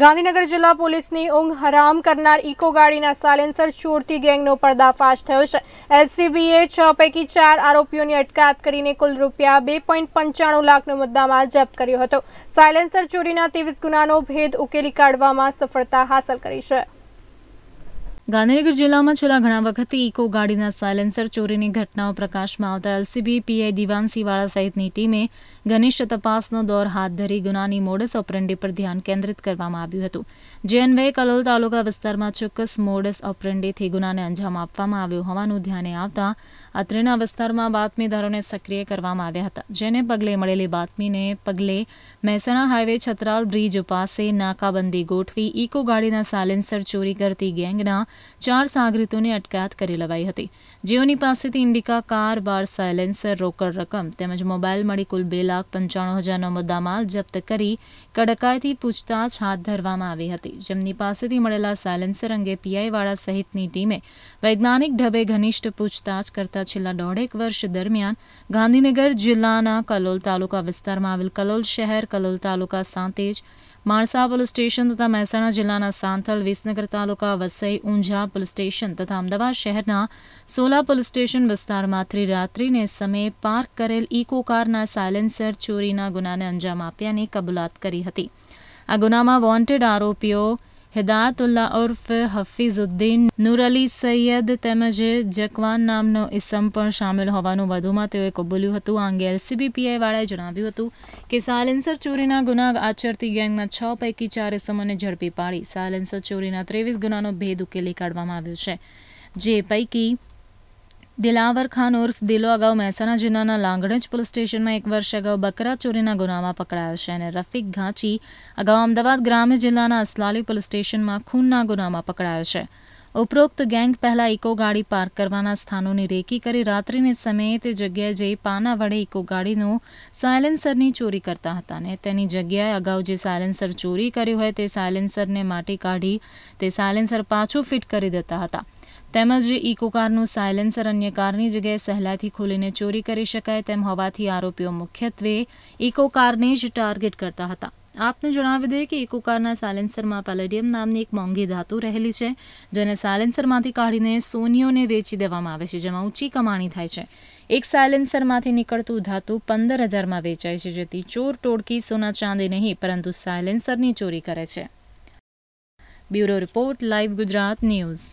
ગાંધીનગર જિલ્લા પોલીસની ઊંઘ હરામ કરનાર ઇકો ગાડીના સાયલેન્સર ચોરતી ગેંગનો પર્દાફાશ થયો છે એલસીબીએ છ પૈકી ચાર આરોપીઓની અટકાયત કરીને કુલ રૂપિયા બે પોઈન્ટ પંચાણું લાખનો મુદ્દામાલ જપ્ત કર્યો હતો સાયલેન્સર ચોરીના ત્રેવીસ ગુનાનો ભેદ ઉકેલી કાઢવામાં સફળતા હાંસલ કરી છે ગાંધીનગર જિલ્લામાં છેલ્લા ઘણા વખતથી ઇકો ગાડીના સાયલેન્સર ચોરીની ઘટનાઓ પ્રકાશમાં આવતા એલસીબી પીઆઈ દિવાનસીવાળા સહિતની ટીમે ઘનિષ્ઠ તપાસનો દોર હાથ ધરી ગુનાની મોડસ ઓપરેન્ડી પર ધ્યાન કેન્દ્રિત કરવામાં આવ્યું હતું જે અન્વયે કલોલ તાલુકા વિસ્તારમાં ચોક્કસ મોડસ ઓપરેન્ડીથી ગુનાને અંજામ આપવામાં આવ્યો હોવાનું ધ્યાને આવતા અત્રેના વિસ્તારમાં બાતમીદારોને સક્રિય કરવામાં આવ્યા હતા જેને પગલે મળેલી બાતમીને પગલે મહેસાણા હાઈવે છત્રાલ બ્રિજ પાસે નાકાબંધી ગોઠવી ઇકો ગાડીના સાયલેન્સર ચોરી કરતી ગેંગના ચાર સાગરીતોની અટકાયત કરી લેવાઈ હતી જેઓની પાસેથી ઇન્ડિકા કાર બાર સાયલેન્સર રોકડ રકમ તેમજ મોબાઈલ મળી કુલ બે લાખ પંચાણું હજારનો મુદ્દામાલ જપ્ત કરી કડકાઈથી પૂછતાછ હાથ ધરવામાં આવી હતી જેમની પાસેથી મળેલા સાયલેન્સર અંગે પીઆઈવાળા સહિતની ટીમે વૈજ્ઞાનિક ઢબે ઘનિષ્ઠ પૂછતાછ કરતા છેલ્લા દોઢેક વર્ષ દરમિયાન ગાંધીનગર જિલ્લાના કલોલ તાલુકા વિસ્તારમાં આવેલ કલોલ શહેર કલોલ તાલુકા સાંતેજ માણસા પોલીસ સ્ટેશન તથા મહેસાણા જિલ્લાના સાંથલ વિસનગર તાલુકા વસઈ ઊંઝા પોલીસ સ્ટેશન તથા અમદાવાદ શહેરના સોલા પોલીસ સ્ટેશન વિસ્તારમાં ત્રિરાત્રિને સમયે પાર્ક કરેલ ઇકો કારના સાયલેન્સર ચોરીના ગુનાને અંજામ આપ્યાની કબૂલાત કરી હતી આ ગુનામાં વોન્ટેડ આરોપીઓ હિદાયતુલ્લા ઉર્ફ હફીઝુદ્દીન નૂર અલી સૈયદ તેમજ જકવાન નામનો ઇસમ પણ સામેલ હોવાનું વધુમાં તેઓએ કબૂલ્યું હતું આ અંગે એલસીબીપીઆઈવાળાએ જણાવ્યું હતું કે સાયલેન્સર ચોરીના ગુના આચરતી ગેંગના છ પૈકી ચાર ઇસમોને ઝડપી પાડી સાયલેન્સર ચોરીના ત્રેવીસ ગુનાનો ભેદ ઉકેલી કાઢવામાં આવ્યો છે જે પૈકી દિલાવર ખાન ઉર્ફ દિલો અગાઉ મહેસાણા જિલ્લાના લાંગણજ પોલીસ સ્ટેશનમાં એક વર્ષ અગાઉ બકરા ચોરીના ગુનામાં પકડાયો છે અને રફીક ઘાંચી અગાઉ અમદાવાદ ગ્રામ્ય જિલ્લાના અસલાલી પોલીસ સ્ટેશનમાં ખૂનના ગુનામાં પકડાયો છે ઉપરોક્ત ગેંગ પહેલા ઇકો ગાડી પાર્ક કરવાના સ્થાનોની રેકી કરી રાત્રિને સમયે તે જગ્યાએ જઈ પાના વડે ઇકો ગાડીનું સાયલેન્સરની ચોરી કરતા હતા ને તેની જગ્યાએ અગાઉ જે સાયલેન્સર ચોરી કર્યું હોય તે સાયલેન્સરને માટી કાઢી તે સાયલેન્સર પાછું ફિટ કરી દેતા હતા તેમજ ઇકો કારનું સાયલેન્સર અન્ય કારની જગ્યાએ સહેલાઈથી ખોલીને ચોરી કરી શકાય તેમ હોવાથી આરોપીઓ મુખ્યત્વે ઇકો કારને જ ટાર્ગેટ કરતા હતા આપને જણાવી દઈએ કે ઇકો કારના સાયલેન્સરમાં પેલેડિયમ નામની એક મોંઘી ધાતુ રહેલી છે જેને સાયલેન્સરમાંથી કાઢીને સોનીઓને વેચી દેવામાં આવે છે જેમાં ઊંચી કમાણી થાય છે એક સાયલેન્સરમાંથી નીકળતું ધાતુ પંદર હજારમાં વેચાય છે જેથી ચોર ટોળકી સોના ચાંદી નહીં પરંતુ સાયલેન્સરની ચોરી કરે છે bureau report live Gujarat news